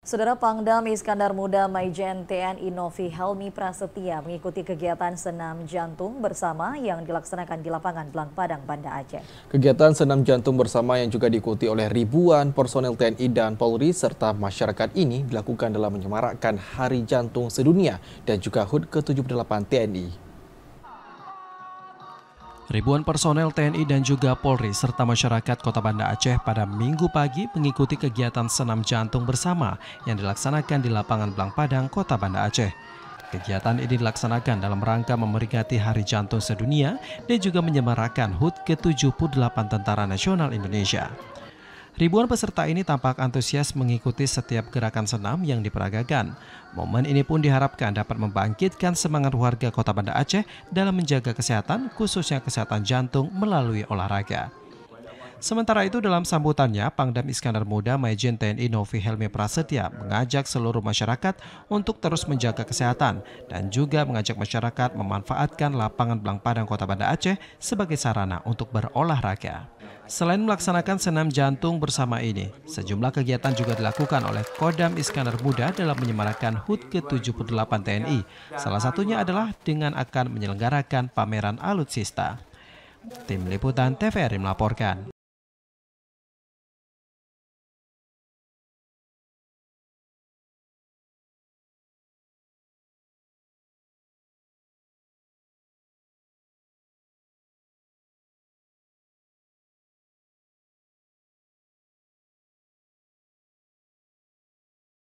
Saudara Pangdam Iskandar Muda Maijen TNI Novi Helmi Prasetya mengikuti kegiatan senam jantung bersama yang dilaksanakan di lapangan Blang Padang, Banda Aceh. Kegiatan senam jantung bersama yang juga diikuti oleh ribuan personel TNI dan Polri serta masyarakat ini dilakukan dalam menyemarakkan Hari Jantung Sedunia dan juga HUT ke-78 TNI Ribuan personel TNI dan juga Polri serta masyarakat Kota Banda Aceh pada minggu pagi mengikuti kegiatan senam jantung bersama yang dilaksanakan di lapangan Belang Padang, Kota Banda Aceh. Kegiatan ini dilaksanakan dalam rangka memperingati Hari Jantung Sedunia dan juga menyemarakan HUT ke-78 Tentara Nasional Indonesia. Ribuan peserta ini tampak antusias mengikuti setiap gerakan senam yang diperagakan. Momen ini pun diharapkan dapat membangkitkan semangat warga kota Banda Aceh dalam menjaga kesehatan, khususnya kesehatan jantung melalui olahraga. Sementara itu dalam sambutannya, Pangdam Iskandar Muda Majen TNI Novi Helmi Prasetya mengajak seluruh masyarakat untuk terus menjaga kesehatan dan juga mengajak masyarakat memanfaatkan lapangan belang padang kota Banda Aceh sebagai sarana untuk berolahraga. Selain melaksanakan senam jantung bersama ini, sejumlah kegiatan juga dilakukan oleh Kodam Iskandar Muda dalam menyemarakan HUT ke-78 TNI. Salah satunya adalah dengan akan menyelenggarakan pameran alutsista. Tim Liputan TVRI melaporkan.